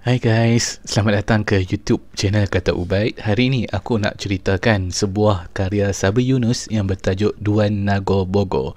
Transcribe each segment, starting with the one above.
Hai guys, selamat datang ke YouTube channel Kata Ubaid. Hari ini aku nak ceritakan sebuah karya Sabri Yunus yang bertajuk Duan Nago Bogo.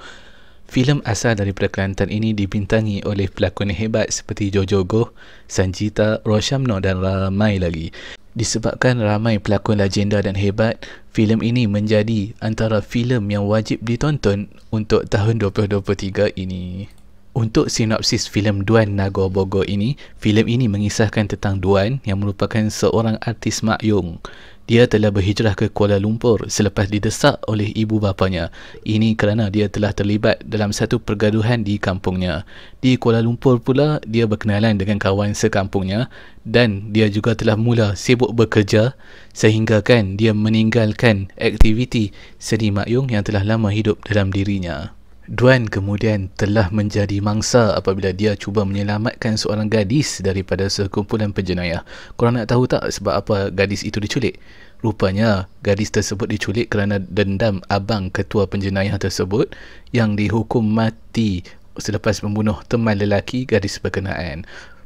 Filem asal dari Kelantan ini dibintangi oleh pelakon hebat seperti Jojo Goh, Sanjita, Roshamno dan ramai lagi. Disebabkan ramai pelakon legenda dan hebat, filem ini menjadi antara filem yang wajib ditonton untuk tahun 2023 ini. Untuk sinopsis filem Duan Nagobogo ini, filem ini mengisahkan tentang Duan yang merupakan seorang artis mak yung. Dia telah berhijrah ke Kuala Lumpur selepas didesak oleh ibu bapanya. Ini kerana dia telah terlibat dalam satu pergaduhan di kampungnya. Di Kuala Lumpur pula, dia berkenalan dengan kawan sekampungnya dan dia juga telah mula sibuk bekerja sehinggakan dia meninggalkan aktiviti seni mak yung yang telah lama hidup dalam dirinya. Dwayne kemudian telah menjadi mangsa apabila dia cuba menyelamatkan seorang gadis daripada sekumpulan penjenayah. Korang nak tahu tak sebab apa gadis itu diculik? Rupanya, gadis tersebut diculik kerana dendam abang ketua penjenayah tersebut yang dihukum mati selepas membunuh teman lelaki gadis berkenaan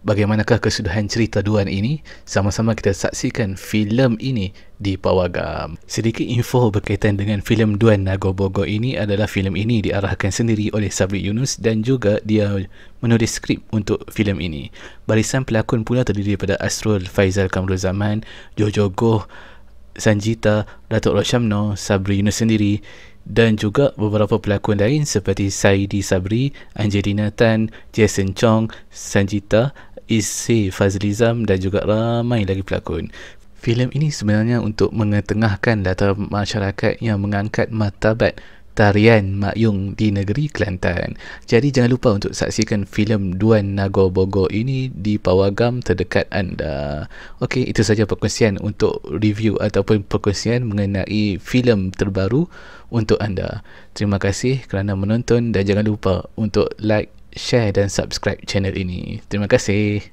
bagaimanakah kesudahan cerita duan ini? Sama-sama kita saksikan filem ini di Pawagam. Sedikit info berkaitan dengan filem Duan Nagobogo ini adalah filem ini diarahkan sendiri oleh Sabri Yunus dan juga dia menulis skrip untuk filem ini. Barisan pelakon pula terdiri daripada Astrul Faizal Kamrul Zaman, Jojo Goh, Sanjita, Datuk Roshamno, Sabri Yunus sendiri dan juga beberapa pelakon lain seperti Saidi Sabri, Angelina Tan, Jason Chong, Sanjita, Isi Fazlizam dan juga ramai lagi pelakon. Filem ini sebenarnya untuk mengetengahkan latar masyarakat yang mengangkat martabat tarian makyung di negeri Kelantan. Jadi jangan lupa untuk saksikan filem Duan Nago Bogo ini di pawagam terdekat anda. Okey, itu saja perkongsian untuk review ataupun perkongsian mengenai filem terbaru untuk anda. Terima kasih kerana menonton dan jangan lupa untuk like, share dan subscribe channel ini. Terima kasih.